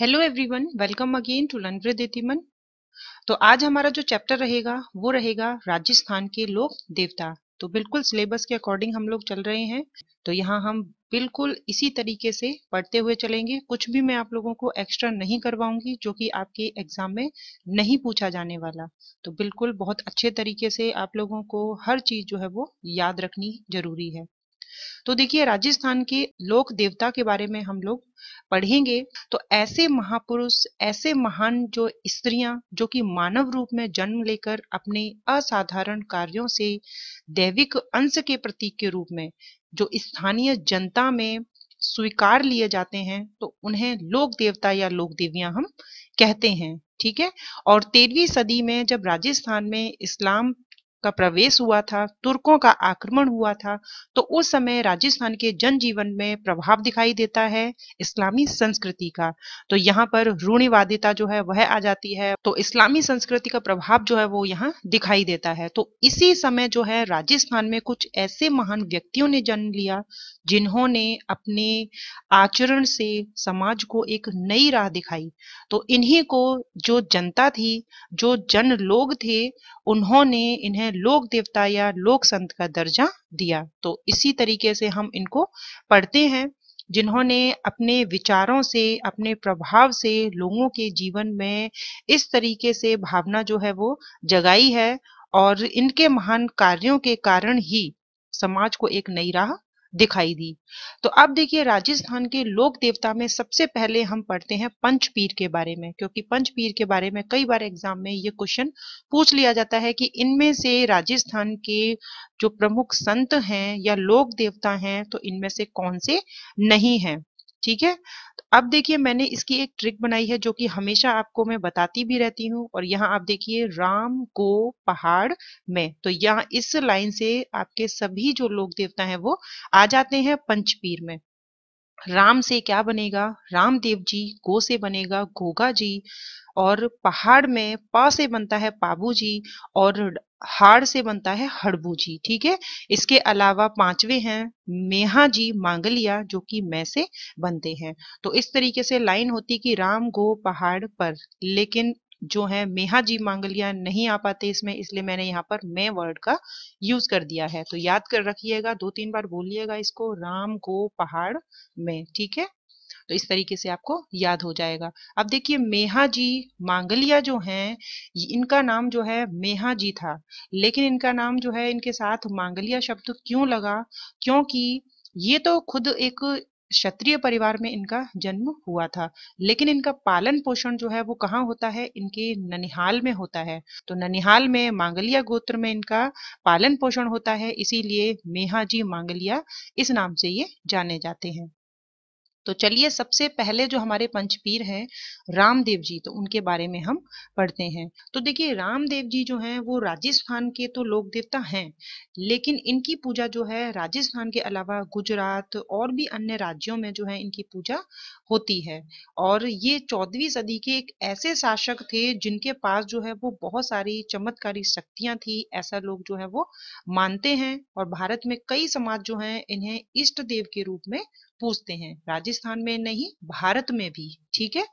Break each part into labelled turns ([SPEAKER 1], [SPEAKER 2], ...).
[SPEAKER 1] hello everyone welcome again to learn with इतिमन तो आज हमारा जो चैप्टर रहेगा वो रहेगा राजस्थान के लोक देवता तो बिल्कुल सिलेबस के अकॉर्डिंग हम लोग चल रहे हैं तो यहाँ हम बिल्कुल इसी तरीके से पढ़ते हुए चलेंगे कुछ भी मैं आप लोगों को एक्स्ट्रा नहीं करवाऊंगी जो कि आपके एग्जाम में नहीं पूछा जाने वाला तो बिल्कुल बहुत अच्छे तरीके से आप लोगों को हर चीज जो है वो याद रखनी जरूरी है तो देखिए राजस्थान के लोक देवता के बारे में हम लोग पढ़ेंगे तो ऐसे महापुरुष ऐसे महान जो स्त्रियां जो कि मानव रूप में जन्म लेकर अपने असाधारण कार्यों से दैविक अंश के प्रतीक के रूप में जो स्थानीय जनता में स्वीकार लिए जाते हैं तो उन्हें लोक देवता या लोक देवियां हम कहते हैं ठीक है और तेरहवीं सदी में जब राजस्थान में इस्लाम का प्रवेश हुआ था तुर्कों का आक्रमण हुआ था तो उस समय राजस्थान के जनजीवन में प्रभाव दिखाई देता है इस्लामी संस्कृति का तो यहाँ पर रूणीवादिता जो है वह आ जाती है तो इस्लामी संस्कृति का प्रभाव जो है वो यहाँ दिखाई देता है तो इसी समय जो है राजस्थान में कुछ ऐसे महान व्यक्तियों ने जन्म लिया जिन्होंने अपने आचरण से समाज को एक नई राह दिखाई तो इन्हीं को जो जनता थी जो जन लोग थे उन्होंने इन्हें लोक देवता या लोक संत का दर्जा दिया तो इसी तरीके से हम इनको पढ़ते हैं जिन्होंने अपने विचारों से अपने प्रभाव से लोगों के जीवन में इस तरीके से भावना जो है वो जगाई है और इनके महान कार्यों के कारण ही समाज को एक नई राह दिखाई दी तो अब देखिए राजस्थान के लोक देवता में सबसे पहले हम पढ़ते हैं पंच पीर के बारे में क्योंकि पंच पीर के बारे में कई बार एग्जाम में ये क्वेश्चन पूछ लिया जाता है कि इनमें से राजस्थान के जो प्रमुख संत हैं या लोक देवता हैं तो इनमें से कौन से नहीं हैं ठीक है तो अब देखिए मैंने इसकी एक ट्रिक बनाई है जो कि हमेशा आपको मैं बताती भी रहती हूँ और यहाँ आप देखिए राम को पहाड़ में तो यहाँ इस लाइन से आपके सभी जो लोक देवता है वो आ जाते हैं पंचपीर में राम से क्या बनेगा रामदेव जी गो से बनेगा गोगा जी और पहाड़ में पा से बनता है पाबू जी और हाड़ से बनता है हड़बू जी ठीक है इसके अलावा पांचवे हैं मेहा जी मांगलिया जो कि मैं से बनते हैं तो इस तरीके से लाइन होती कि राम गो पहाड़ पर लेकिन जो है मेहा जी मांगलिया नहीं आ पाते इसमें इसलिए मैंने यहाँ पर मैं वर्ड का यूज कर दिया है तो याद कर रखिएगा दो तीन बार बोलिएगा इसको राम गो पहाड़ में ठीक है तो इस तरीके से आपको याद हो जाएगा अब देखिए मेहा जी मांगलिया जो हैं इनका नाम जो है मेहा जी था लेकिन इनका नाम जो है इनके साथ मांगलिया शब्द क्यों लगा क्योंकि ये तो खुद एक क्षत्रिय परिवार में इनका जन्म हुआ था लेकिन इनका पालन पोषण जो है वो कहाँ होता है इनके ननिहाल में होता है तो ननिहाल में मांगलिया गोत्र में इनका पालन पोषण होता है इसीलिए मेहा जी मांगलिया इस नाम से ये जाने जाते हैं तो चलिए सबसे पहले जो हमारे पंचपीर हैं रामदेव जी तो उनके बारे में हम पढ़ते हैं तो देखिए रामदेव जी जो हैं वो राजस्थान के तो लोक देवता हैं लेकिन इनकी पूजा जो है राजस्थान के अलावा गुजरात और भी अन्य राज्यों में जो है इनकी पूजा होती है और ये चौदहवीं सदी के एक ऐसे शासक थे जिनके पास जो है वो बहुत सारी चमत्कारी शक्तियां थी ऐसा लोग जो है वो मानते हैं और भारत में कई समाज जो है इन्हें इष्ट देव के रूप में पूजते हैं राजस्थान राजस्थान में नहीं भारत में भी ठीक है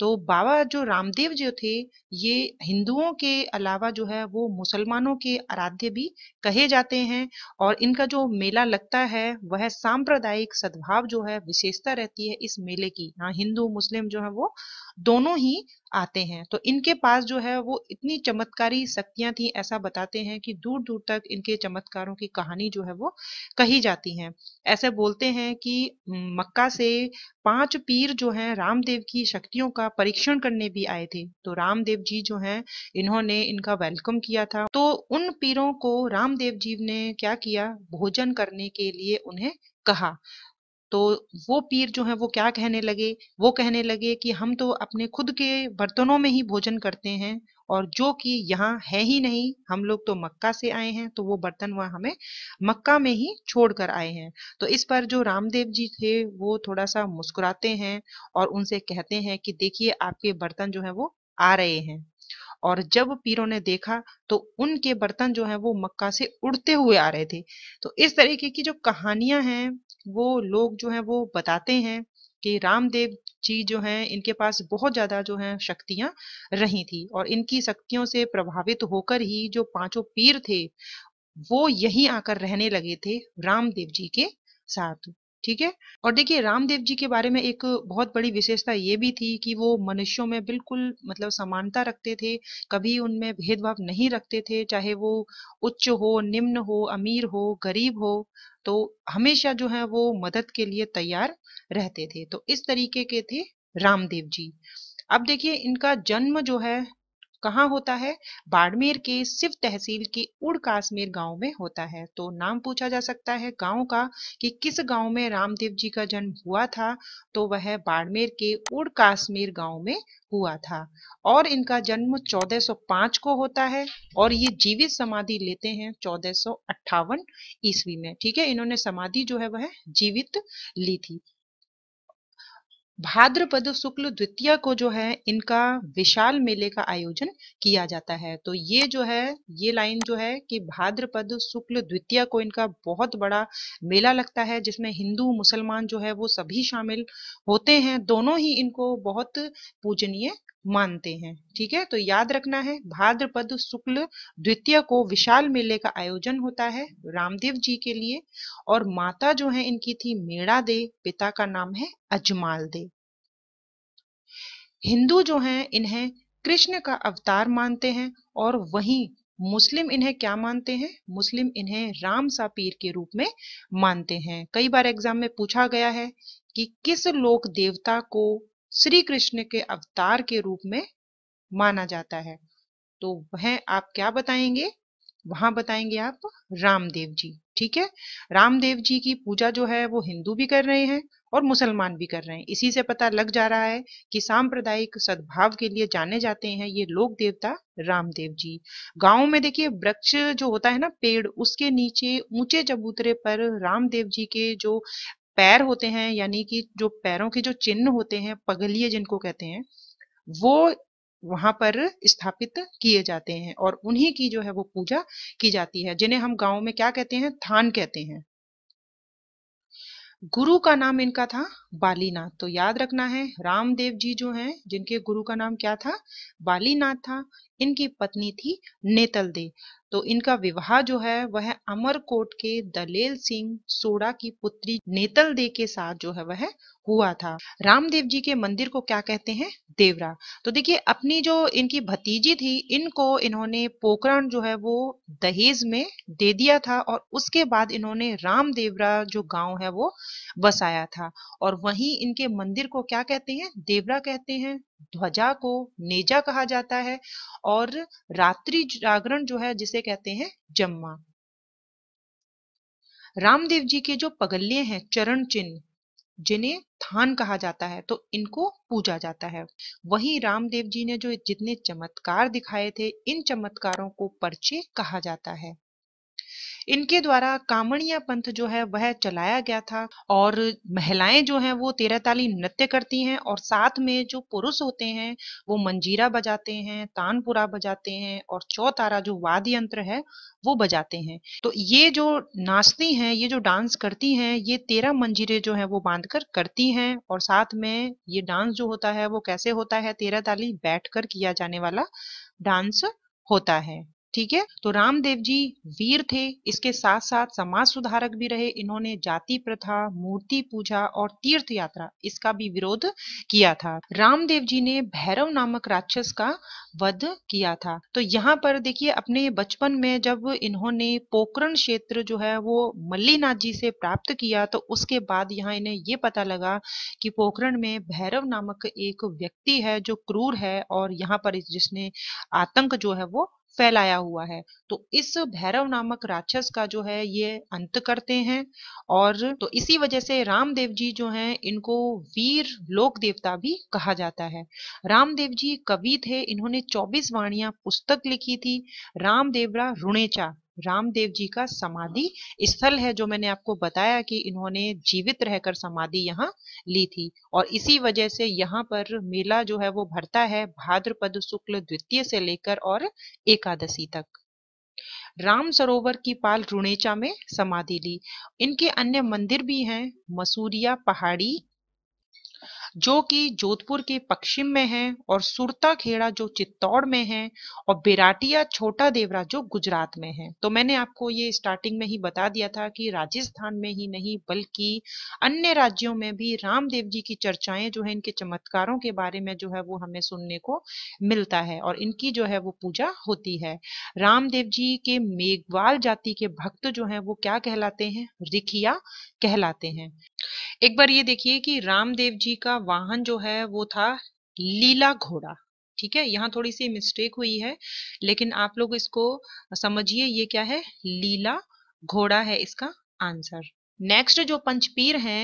[SPEAKER 1] तो बाबा जो रामदेव जो थे ये हिंदुओं के अलावा जो है वो मुसलमानों के आराध्य भी कहे जाते हैं और इनका जो मेला लगता है वह सांप्रदायिक सद्भाव जो है विशेषता रहती है इस मेले की हाँ हिंदू मुस्लिम जो है वो दोनों ही आते हैं तो इनके पास जो है वो इतनी चमत्कारी शक्तियां थी ऐसा बताते हैं कि दूर दूर तक इनके चमत्कारों की कहानी जो है वो कही जाती है ऐसे बोलते हैं कि मक्का से पांच पीर जो हैं रामदेव की शक्तियों का परीक्षण करने भी आए थे तो रामदेव जी जो हैं इन्होंने इनका वेलकम किया था तो उन पीरों को रामदेव जी ने क्या किया भोजन करने के लिए उन्हें कहा तो वो पीर जो है वो क्या कहने लगे वो कहने लगे कि हम तो अपने खुद के बर्तनों में ही भोजन करते हैं और जो कि यहाँ है ही नहीं हम लोग तो मक्का से आए हैं तो वो बर्तन वह हमें मक्का में ही छोड़कर आए हैं तो इस पर जो रामदेव जी थे वो थोड़ा सा मुस्कुराते हैं और उनसे कहते हैं कि देखिए आपके बर्तन जो है वो आ रहे हैं और जब पीरों ने देखा तो उनके बर्तन जो है वो मक्का से उड़ते हुए आ रहे थे तो इस तरीके की जो कहानियां हैं वो लोग जो है वो बताते हैं कि रामदेव जी जो हैं इनके पास बहुत ज्यादा जो है शक्तियां रही थी और इनकी शक्तियों से प्रभावित होकर ही जो पांचों पीर थे वो यहीं आकर रहने लगे थे रामदेव जी के साथ ठीक है और देखिए रामदेव जी के बारे में एक बहुत बड़ी विशेषता ये भी थी कि वो मनुष्यों में बिल्कुल मतलब समानता रखते थे कभी उनमें भेदभाव नहीं रखते थे चाहे वो उच्च हो निम्न हो अमीर हो गरीब हो तो हमेशा जो है वो मदद के लिए तैयार रहते थे तो इस तरीके के थे रामदेव जी अब देखिए इनका जन्म जो है कहाँ होता है बाड़मेर के शिव तहसील के उड़ कासमेर गांव में होता है तो नाम पूछा जा सकता है गांव का कि किस गांव में रामदेव जी का जन्म हुआ था तो वह बाड़मेर के उड़ कासमेर गांव में हुआ था और इनका जन्म 1405 को होता है और ये जीवित समाधि लेते हैं चौदह ईस्वी में ठीक है इन्होंने समाधि जो है वह जीवित ली थी भाद्रपद शुक्ल द्वितीय को जो है इनका विशाल मेले का आयोजन किया जाता है तो ये जो है ये लाइन जो है कि भाद्रपद शुक्ल द्वितीय को इनका बहुत बड़ा मेला लगता है जिसमें हिंदू मुसलमान जो है वो सभी शामिल होते हैं दोनों ही इनको बहुत पूजनीय मानते हैं ठीक है तो याद रखना है भाद्रपद शुक्ल द्वितीय को विशाल मेले का आयोजन होता है रामदेव जी के लिए और माता जो है इनकी थी मेड़ा दे पिता का नाम है अजमाल दे हिंदू जो हैं इन्हें कृष्ण का अवतार मानते हैं और वहीं मुस्लिम इन्हें क्या मानते हैं मुस्लिम इन्हें राम सा पीर के रूप में मानते हैं कई बार एग्जाम में पूछा गया है कि किस लोक देवता को श्री कृष्ण के अवतार के रूप में माना जाता है तो वह आप क्या बताएंगे वहां बताएंगे आप रामदेव जी ठीक है रामदेव जी की पूजा जो है वो हिंदू भी कर रहे हैं और मुसलमान भी कर रहे हैं इसी से पता लग जा रहा है कि सांप्रदायिक सद्भाव के लिए जाने जाते हैं ये लोक देवता रामदेव जी गांव में देखिए वृक्ष जो होता है ना पेड़ उसके नीचे ऊंचे चबूतरे पर रामदेव जी के जो पैर होते हैं यानी कि जो पैरों के जो चिन्ह होते हैं पगलिए जिनको कहते हैं वो वहां पर स्थापित किए जाते हैं और उन्हीं की जो है वो पूजा की जाती है जिन्हें हम गांव में क्या कहते हैं थान कहते हैं गुरु का नाम इनका था बालीनाथ तो याद रखना है रामदेव जी जो हैं जिनके गुरु का नाम क्या था बालीनाथ था इनकी पत्नी थी नेतल दे तो इनका विवाह जो है वह अमरकोट के दलेल सिंह सोड़ा की पुत्री नेतल दे के साथ जो है वह हुआ था रामदेव जी के मंदिर को क्या कहते हैं देवरा तो देखिए अपनी जो इनकी भतीजी थी इनको इन्होंने पोकरण जो है वो दहेज में दे दिया था और उसके बाद इन्होंने रामदेवरा जो गांव है वो बसाया था और वहीं इनके मंदिर को क्या कहते हैं देवरा कहते हैं ध्वजा को नेजा कहा जाता है और रात्रि जागरण जो है जिसे कहते हैं जम्मा रामदेव जी के जो पगल्ले हैं चरण चिन्ह जिन्हें थान कहा जाता है तो इनको पूजा जाता है वहीं रामदेव जी ने जो जितने चमत्कार दिखाए थे इन चमत्कारों को पर्चे कहा जाता है इनके द्वारा कामणिया पंथ जो है वह चलाया गया था और महिलाएं जो हैं वो तेरह ताली नृत्य करती हैं और साथ में जो पुरुष होते हैं वो मंजीरा बजाते हैं तानपुरा बजाते हैं और चौतारा जो वाद्य यंत्र है वो बजाते हैं तो ये जो नाचती हैं ये जो डांस करती हैं ये तेरह मंजीरे जो है वो बांध कर करती हैं और साथ में ये डांस जो होता है वो कैसे होता है तेरह ताली बैठ कर किया जाने वाला डांस होता है ठीक है तो रामदेव जी वीर थे इसके साथ साथ समाज सुधारक भी रहे इन्होंने जाति प्रथा मूर्ति पूजा और तीर्थ यात्रा इसका भी विरोध किया था रामदेव जी ने भैरव नामक राक्षस का वध किया था तो यहाँ पर देखिए अपने बचपन में जब इन्होंने पोकरण क्षेत्र जो है वो मल्लीनाथ जी से प्राप्त किया तो उसके बाद यहाँ इन्हें ये पता लगा कि पोखरण में भैरव नामक एक व्यक्ति है जो क्रूर है और यहाँ पर जिसने आतंक जो है वो फैलाया हुआ है तो इस भैरव नामक राक्षस का जो है ये अंत करते हैं और तो इसी वजह से रामदेव जी जो हैं इनको वीर लोक देवता भी कहा जाता है रामदेव जी कवि थे इन्होंने 24 वाणियां पुस्तक लिखी थी रामदेवरा रुणेचा रामदेव जी का समाधि स्थल है जो मैंने आपको बताया कि इन्होंने जीवित रहकर समाधि यहाँ ली थी और इसी वजह से यहाँ पर मेला जो है वो भरता है भाद्रपद शुक्ल द्वितीय से लेकर और एकादशी तक राम सरोवर की पाल रुणेचा में समाधि ली इनके अन्य मंदिर भी हैं मसूरिया पहाड़ी जो कि जोधपुर के पश्चिम में है और सुरता खेड़ा जो चित्तौड़ में है और बेराटिया छोटा देवरा जो गुजरात में है तो मैंने आपको ये स्टार्टिंग में ही बता दिया था कि राजस्थान में ही नहीं बल्कि अन्य राज्यों में भी रामदेव जी की चर्चाएं जो है इनके चमत्कारों के बारे में जो है वो हमें सुनने को मिलता है और इनकी जो है वो पूजा होती है रामदेव जी के मेघवाल जाति के भक्त जो है वो क्या कहलाते हैं रिखिया कहलाते हैं एक बार ये देखिए कि रामदेव जी का वाहन जो है वो था लीला घोड़ा ठीक है यहाँ थोड़ी सी मिस्टेक हुई है लेकिन आप लोग इसको समझिए ये क्या है लीला घोड़ा है इसका आंसर नेक्स्ट जो पंचपीर हैं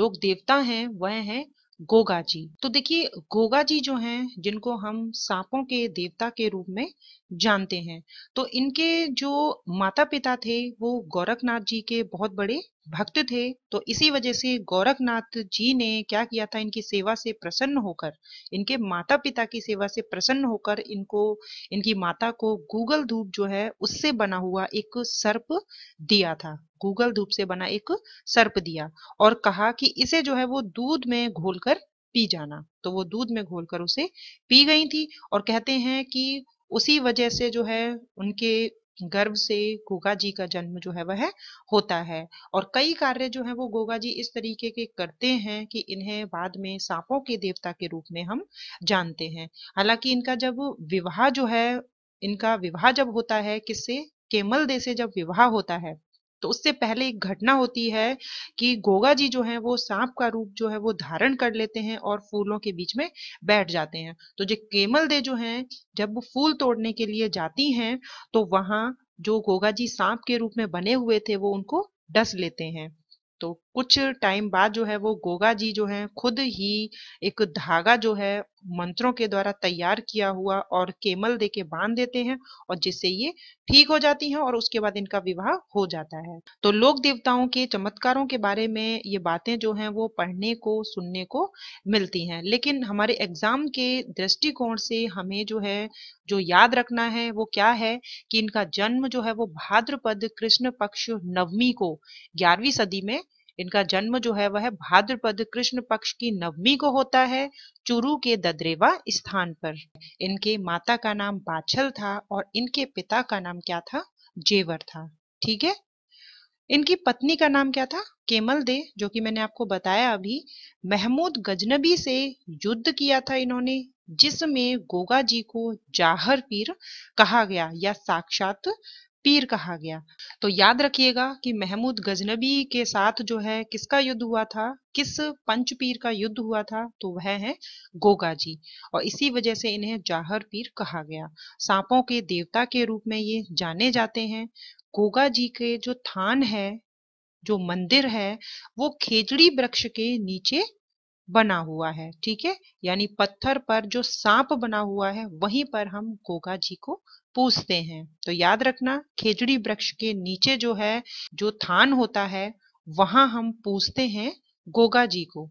[SPEAKER 1] लोक देवता हैं वह हैं गोगा जी तो देखिए गोगा जी जो हैं जिनको हम सांपों के देवता के रूप में जानते हैं तो इनके जो माता पिता थे वो गोरखनाथ जी के बहुत बड़े भक्त थे तो इसी वजह से गोरखनाथ जी ने क्या किया था इनकी सेवा से प्रसन्न होकर इनके माता पिता की सेवा से प्रसन्न होकर इनको इनकी माता को गूगल धूप जो है उससे बना हुआ एक सर्प दिया था गूगल धूप से बना एक सर्प दिया और कहा कि इसे जो है वो दूध में घोलकर पी जाना तो वो दूध में घोलकर उसे पी गई थी और कहते हैं कि उसी वजह से जो है उनके गर्भ से गोगा जी का जन्म जो है वह होता है और कई कार्य जो है वो गोगा जी इस तरीके के करते हैं कि इन्हें बाद में सांपों के देवता के रूप में हम जानते हैं हालांकि इनका जब विवाह जो है इनका विवाह जब होता है किससे केमल दे से जब विवाह होता है तो उससे पहले एक घटना होती है कि गोगा जी जो है वो सांप का रूप जो है वो धारण कर लेते हैं और फूलों के बीच में बैठ जाते हैं तो जो केमल दे जो है जब वो फूल तोड़ने के लिए जाती हैं तो वहां जो गोगा जी सांप के रूप में बने हुए थे वो उनको डस लेते हैं तो कुछ टाइम बाद जो है वो गोगा जी जो है खुद ही एक धागा जो है मंत्रों के द्वारा तैयार किया हुआ और केमल दे के बांध देते हैं और जिससे ये ठीक हो जाती हैं और उसके बाद इनका विवाह हो जाता है तो लोक देवताओं के चमत्कारों के बारे में ये बातें जो हैं वो पढ़ने को सुनने को मिलती हैं लेकिन हमारे एग्जाम के दृष्टिकोण से हमें जो है जो याद रखना है वो क्या है कि इनका जन्म जो है वो भाद्रपद कृष्ण पक्ष नवमी को ग्यारहवीं सदी में इनका जन्म जो है वह भाद्रपद कृष्ण पक्ष की नवमी को होता है चुरू के ददरेवा स्थान पर इनके माता का नाम बाछल था और इनके पिता का नाम क्या था जेवर था ठीक है इनकी पत्नी का नाम क्या था केमल दे जो कि मैंने आपको बताया अभी महमूद गजनबी से युद्ध किया था इन्होंने जिसमें गोगा जी को जाहर पीर कहा गया या साक्षात पीर कहा गया तो याद रखिएगा कि महमूद गजनबी के साथ जो है किसका युद्ध हुआ था किस पंच पीर का युद्ध हुआ था तो वह है गोगा जी और इसी वजह से इन्हें जाहर पीर कहा गया सांपों के देवता के रूप में ये जाने जाते हैं गोगा जी के जो थान है जो मंदिर है वो खेजड़ी वृक्ष के नीचे बना हुआ है ठीक है यानी पत्थर पर जो सांप बना हुआ है वहीं पर हम गोगा जी को पूछते हैं तो याद रखना खेजड़ी वृक्ष के नीचे जो है जो थान होता है वहां हम पूछते हैं गोगा जी को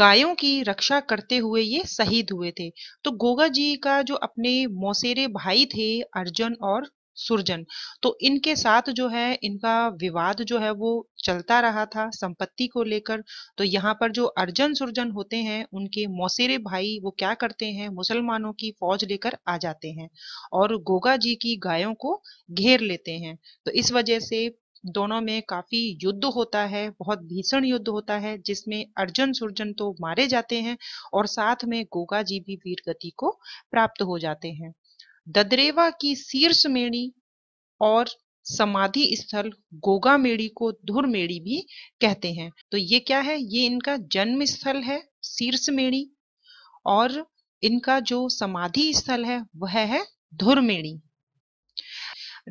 [SPEAKER 1] गायों की रक्षा करते हुए ये शहीद हुए थे तो गोगा जी का जो अपने मौसेरे भाई थे अर्जुन और सुरजन तो इनके साथ जो है इनका विवाद जो है वो चलता रहा था संपत्ति को लेकर तो यहाँ पर जो अर्जन सुरजन होते हैं उनके मौसेरे भाई वो क्या करते हैं मुसलमानों की फौज लेकर आ जाते हैं और गोगा जी की गायों को घेर लेते हैं तो इस वजह से दोनों में काफी युद्ध होता है बहुत भीषण युद्ध होता है जिसमें अर्जुन सुरजन तो मारे जाते हैं और साथ में गोगा जी भी वीरगति को प्राप्त हो जाते हैं ददरेवा की शीर्ष मेड़ी और समाधि स्थल गोगा मेड़ी को धुर मेड़ी भी कहते हैं तो ये क्या है ये इनका जन्म स्थल है शीर्ष मेड़ी और इनका जो समाधि स्थल है वह है धुर मेड़ी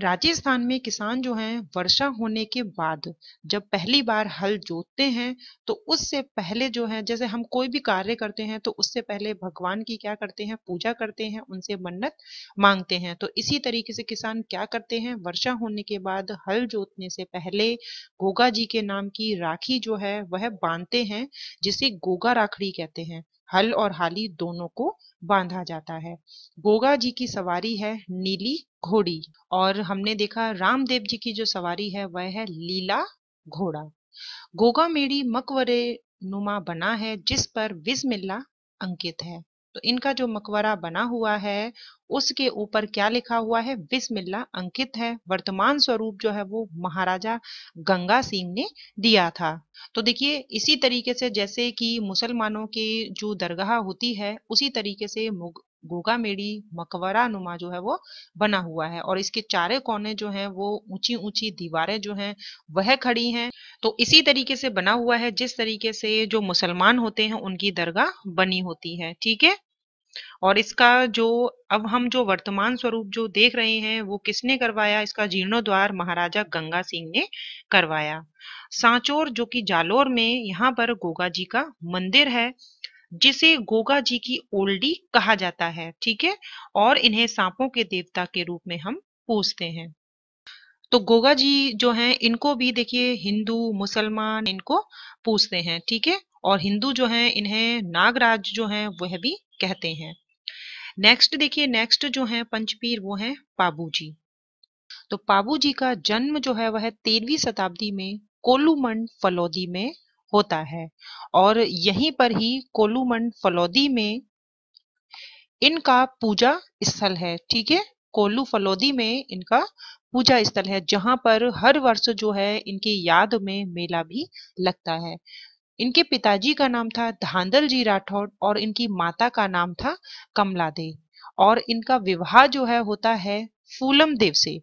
[SPEAKER 1] राजस्थान में किसान जो हैं वर्षा होने के बाद जब पहली बार हल जोतते हैं तो उससे पहले जो है जैसे हम कोई भी कार्य करते हैं तो उससे पहले भगवान की क्या करते हैं पूजा करते हैं उनसे मन्नत मांगते हैं तो इसी तरीके से किसान क्या करते हैं वर्षा होने के बाद हल जोतने से पहले गोगा जी के नाम की राखी जो है वह बांधते हैं जिसे गोगा राखड़ी कहते हैं हल और हाली दोनों को बांधा जाता है गोगा जी की सवारी है नीली घोड़ी और हमने देखा रामदेव जी की जो सवारी है वह है लीला घोड़ा गोगा मेड़ी मकवरे नुमा बना है जिस पर विजमिल्ला अंकित है तो इनका जो मकबरा बना हुआ है उसके ऊपर क्या लिखा हुआ है बिस्मिल्ला अंकित है वर्तमान स्वरूप जो है वो महाराजा गंगा सिंह ने दिया था तो देखिए इसी तरीके से जैसे कि मुसलमानों की जो दरगाह होती है उसी तरीके से गोगा मेडी मकबरा नुमा जो है वो बना हुआ है और इसके चारे कोने जो हैं वो ऊंची ऊंची दीवारें जो हैं वह खड़ी हैं तो इसी तरीके से बना हुआ है जिस तरीके से जो मुसलमान होते हैं उनकी दरगाह बनी होती है ठीक है और इसका जो अब हम जो वर्तमान स्वरूप जो देख रहे हैं वो किसने करवाया इसका जीर्णोद्वार महाराजा गंगा सिंह ने करवाया सांचोर जो कि जालोर में यहाँ पर गोगा जी का मंदिर है जिसे गोगा जी की ओल्डी कहा जाता है ठीक है और इन्हें सांपों के देवता के रूप में हम पूजते हैं तो गोगा जी जो हैं इनको भी देखिए हिंदू मुसलमान इनको पूजते हैं ठीक है और हिंदू जो हैं इन्हें नागराज जो हैं वह भी कहते हैं नेक्स्ट देखिए नेक्स्ट जो है पंचपीर वो है पाबू जी तो पाबू जी का जन्म जो है वह तेरहवीं शताब्दी में कोलूमंड फलौदी में होता है और यहीं पर ही कोलुमंड फलौदी में इनका पूजा स्थल है ठीक है कोल्लू फलौदी में इनका पूजा स्थल है जहां पर हर वर्ष जो है इनकी याद में मेला भी लगता है इनके पिताजी का नाम था धांधल जी राठौड़ और इनकी माता का नाम था कमला देव और इनका विवाह जो है होता है फूलम देव से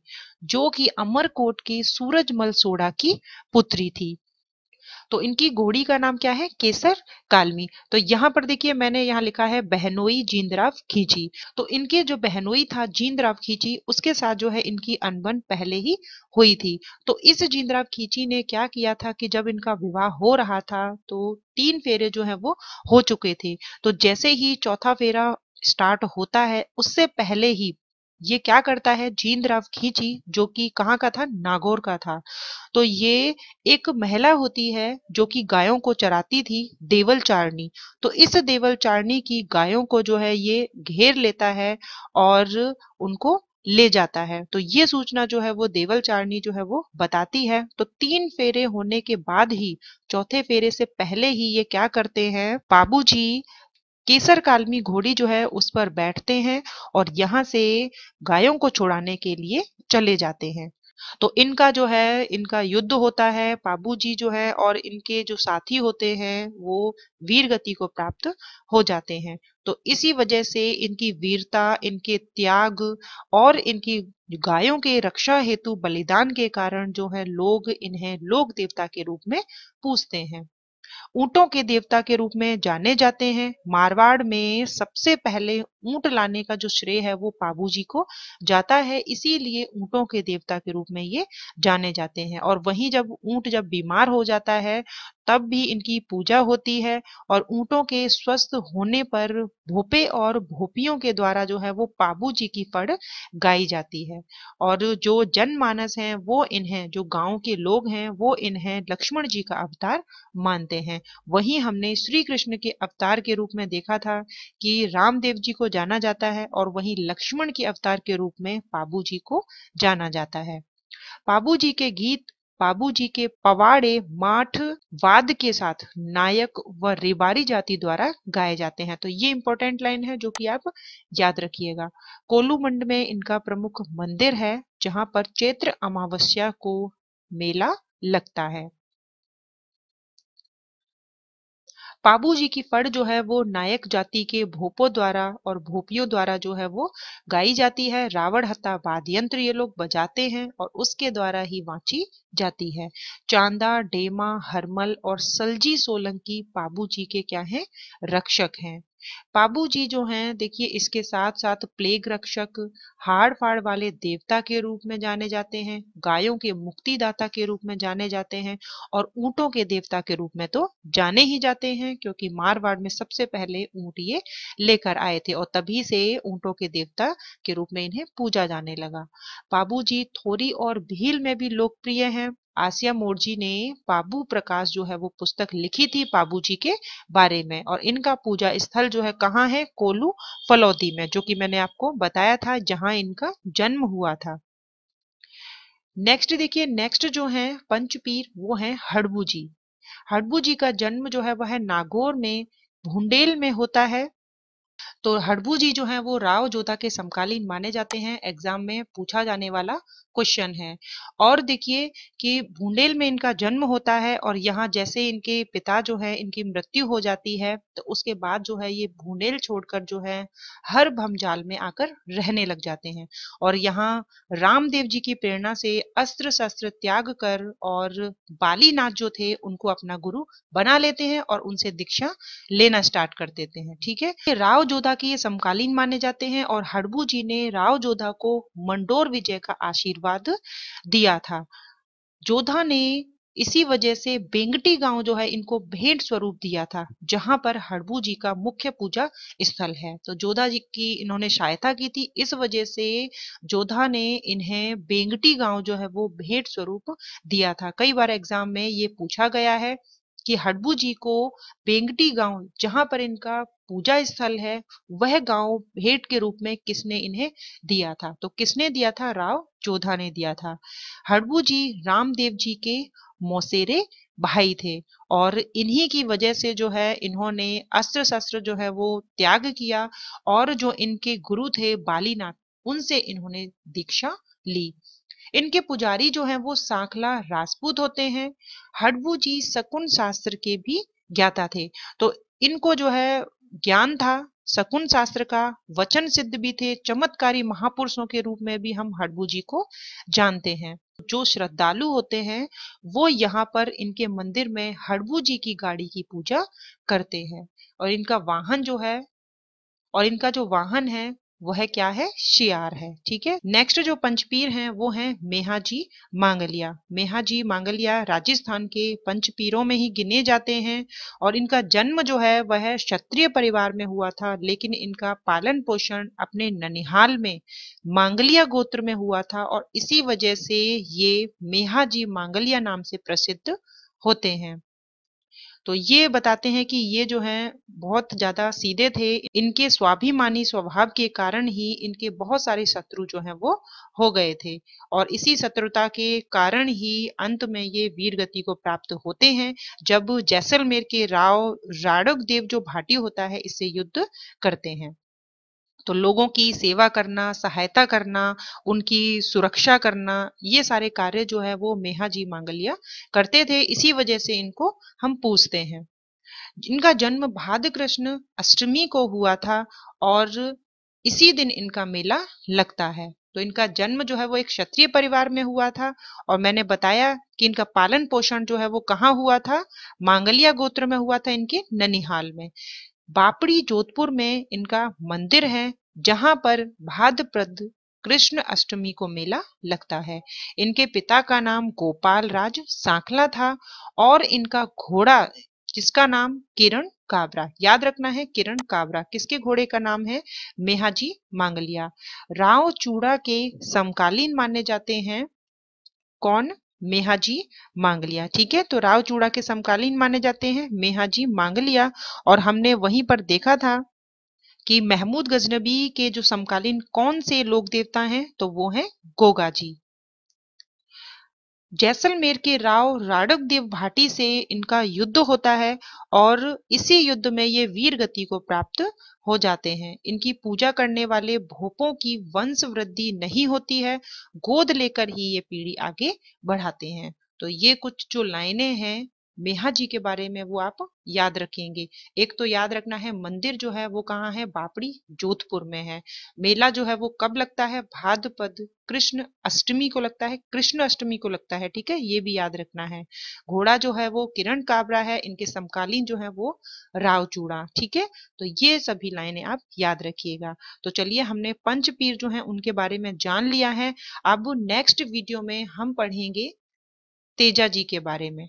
[SPEAKER 1] जो कि अमरकोट के सूरजमल सोड़ा की पुत्री थी तो इनकी घोड़ी का नाम क्या है केसर कालमी तो यहाँ पर देखिए मैंने यहाँ लिखा है बहनोई जींदराव खींची तो इनके जो बहनोई था जींदराव खींची उसके साथ जो है इनकी अनबन पहले ही हुई थी तो इस जींदराव खींची ने क्या किया था कि जब इनका विवाह हो रहा था तो तीन फेरे जो है वो हो चुके थे तो जैसे ही चौथा फेरा स्टार्ट होता है उससे पहले ही ये क्या करता है जींदराव खींची जो कि कहाँ का था नागौर का था तो ये एक महिला होती है जो कि गायों को चराती थी देवल चारणी तो इस देवल चारणी की गायों को जो है ये घेर लेता है और उनको ले जाता है तो ये सूचना जो है वो देवल चारणी जो है वो बताती है तो तीन फेरे होने के बाद ही चौथे फेरे से पहले ही ये क्या करते हैं बाबू केसर कालमी घोड़ी जो है उस पर बैठते हैं और यहाँ से गायों को छुड़ाने के लिए चले जाते हैं तो इनका जो है इनका युद्ध होता है पाबू जी जो है और इनके जो साथी होते हैं वो वीर गति को प्राप्त हो जाते हैं तो इसी वजह से इनकी वीरता इनके त्याग और इनकी गायों के रक्षा हेतु बलिदान के कारण जो है लोग इन्हें लोक देवता के रूप में पूजते हैं ऊँटों के देवता के रूप में जाने जाते हैं मारवाड़ में सबसे पहले ऊंट लाने का जो श्रेय है वो पाबू जी को जाता है इसीलिए ऊंटों के देवता के रूप में ये जाने जाते हैं और वहीं जब ऊँट जब बीमार हो जाता है तब भी इनकी पूजा होती है और ऊँटों के स्वस्थ होने पर भोपे और भोपियों के द्वारा जो है वो पाबू जी की पड़ गाई जाती है और जो जनमानस हैं वो इन्हें जो गांव के लोग हैं वो इन्हें लक्ष्मण जी का अवतार मानते हैं वही हमने श्री कृष्ण के अवतार के रूप में देखा था कि रामदेव जी को जाना जाता है और वही लक्ष्मण के अवतार के रूप में पाबू जी को जाना जाता है पाबू जी के गीत बाबूजी के पवाड़े माठ वाद के साथ नायक व रिबारी जाति द्वारा गाए जाते हैं तो ये इंपॉर्टेंट लाइन है जो कि आप याद रखिएगा कोलूमंड में इनका प्रमुख मंदिर है जहां पर चैत्र अमावस्या को मेला लगता है जी की फड़ जो है वो नायक जाति के भोपो द्वारा और भोपियों द्वारा जो है वो गाई जाती है रावण हता वाद्यंत्र ये लोग बजाते हैं और उसके द्वारा ही वाची जाती है चांदा डेमा हरमल और सलजी सोलंकी जी के क्या है रक्षक हैं जी जो हैं देखिए इसके साथ साथ प्लेग रक्षक हाड़ फाड़ वाले देवता के रूप में जाने जाते हैं गायों के मुक्तिदाता के रूप में जाने जाते हैं और ऊँटों के देवता के रूप में तो जाने ही जाते हैं क्योंकि मारवाड़ में सबसे पहले ऊँट ये लेकर आए थे और तभी से ऊंटों के देवता के रूप में इन्हें पूजा जाने लगा बाबू थोरी और भील में भी लोकप्रिय हैं आसिया मोरजी ने बाबू प्रकाश जो है वो पुस्तक लिखी थी बाबू जी के बारे में और इनका पूजा स्थल जो है कहाँ है कोलू फलौदी में जो कि मैंने आपको बताया था जहां इनका जन्म हुआ था नेक्स्ट देखिए नेक्स्ट जो है पंचपीर वो है हड़बू जी हड़बू जी का जन्म जो है वह नागौर में भुंडेल में होता है तो हड़बू जी जो है वो राव जोधा के समकालीन माने जाते हैं एग्जाम में पूछा जाने वाला क्वेश्चन है और देखिए कि भूडेल में इनका जन्म होता है और यहाँ जैसे इनके पिता जो है इनकी मृत्यु हो जाती है तो उसके बाद जो है ये भूडेल छोड़कर जो है हर भमजाल में आकर रहने लग जाते हैं और यहाँ रामदेव जी की प्रेरणा से अस्त्र शस्त्र त्याग कर और बालीनाथ जो थे उनको अपना गुरु बना लेते हैं और उनसे दीक्षा लेना स्टार्ट कर देते हैं ठीक है राव जोधा जोधा के ये समकालीन माने जाते हैं और हड़बू जी ने राव जोधा को मंडोर विजय का आशीर्वाद दिया था जोधा ने इसी वजह से बेंगटी गांव जो है इनको भेंट स्वरूप दिया था जहां पर हड़बू जी का मुख्य पूजा स्थल है तो जोधा जी की इन्होंने सहायता की थी इस वजह से जोधा ने इन्हें बेंगटी गांव जो है वो भेंट स्वरूप दिया था कई बार एग्जाम में ये पूछा गया है कि हडबू जी को बेंगटी गांव जहां पर इनका पूजा स्थल है वह गांव भेंट के रूप में किसने इन्हें दिया था तो किसने दिया था राव चौधा ने दिया था हड़बू जी रामदेव जी के मौसेरे भाई थे और इन्हीं की वजह से जो है इन्होंने अस्त्र शस्त्र जो है वो त्याग किया और जो इनके गुरु थे बालीनाथ उनसे इन्होंने दीक्षा ली इनके पुजारी जो है वो सांखला राजपूत होते हैं हडबू जी शकुन शास्त्र के भी ज्ञाता थे तो इनको जो है ज्ञान था शकुन शास्त्र का वचन सिद्ध भी थे चमत्कारी महापुरुषों के रूप में भी हम हडबू जी को जानते हैं जो श्रद्धालु होते हैं वो यहाँ पर इनके मंदिर में हडबू जी की गाड़ी की पूजा करते हैं और इनका वाहन जो है और इनका जो वाहन है वह क्या है शियार है ठीक है नेक्स्ट जो पंचपीर हैं वो हैं मेहाजी मांगलिया मेहाजी मांगलिया राजस्थान के पंचपीरों में ही गिने जाते हैं और इनका जन्म जो है वह क्षत्रिय परिवार में हुआ था लेकिन इनका पालन पोषण अपने ननिहाल में मांगलिया गोत्र में हुआ था और इसी वजह से ये मेहाजी मांगलिया नाम से प्रसिद्ध होते हैं तो ये बताते हैं कि ये जो हैं बहुत ज़्यादा सीधे थे इनके स्वाभिमानी स्वभाव के कारण ही इनके बहुत सारे शत्रु जो हैं वो हो गए थे और इसी शत्रुता के कारण ही अंत में ये वीर गति को प्राप्त होते हैं जब जैसलमेर के राव राडक देव जो भाटी होता है इससे युद्ध करते हैं तो लोगों की सेवा करना सहायता करना उनकी सुरक्षा करना ये सारे कार्य जो है वो मेहा जी मांगलिया करते थे इसी वजह से इनको हम पूछते हैं इनका जन्म भाद कृष्ण अष्टमी को हुआ था और इसी दिन इनका मेला लगता है तो इनका जन्म जो है वो एक क्षत्रिय परिवार में हुआ था और मैंने बताया कि इनका पालन पोषण जो है वो कहाँ हुआ था मांगलिया गोत्र में हुआ था इनके ननिहाल में बापड़ी जोधपुर में इनका मंदिर है जहां पर भाद्रपद कृष्ण अष्टमी को मेला लगता है इनके पिता का नाम गोपाल राज सांखला था और इनका घोड़ा जिसका नाम किरण काबरा याद रखना है किरण काबरा किसके घोड़े का नाम है मेहाजी मांगलिया राव चूड़ा के समकालीन माने जाते हैं कौन मेहाजी मांगलिया ठीक है तो राव चूड़ा के समकालीन माने जाते हैं मेहाजी मांगलिया और हमने वहीं पर देखा था कि महमूद गजनबी के जो समकालीन कौन से लोक देवता हैं तो वो हैं गोगा जी जैसलमेर के राव राडक देव भाटी से इनका युद्ध होता है और इसी युद्ध में ये वीर गति को प्राप्त हो जाते हैं इनकी पूजा करने वाले भोपों की वंश वृद्धि नहीं होती है गोद लेकर ही ये पीढ़ी आगे बढ़ाते हैं तो ये कुछ जो लाइनें हैं मेहा जी के बारे में वो आप याद रखेंगे एक तो याद रखना है मंदिर जो है वो कहाँ है बापड़ी जोधपुर में है मेला जो है वो कब लगता है भाद्रपद कृष्ण अष्टमी को लगता है कृष्ण अष्टमी को लगता है ठीक है ये भी याद रखना है घोड़ा जो है वो किरण काबरा है इनके समकालीन जो है वो राव चूड़ा ठीक है तो ये सभी लाइनें आप याद रखिएगा तो चलिए हमने पंच पीर जो है उनके बारे में जान लिया है अब नेक्स्ट वीडियो में हम पढ़ेंगे तेजा जी के बारे में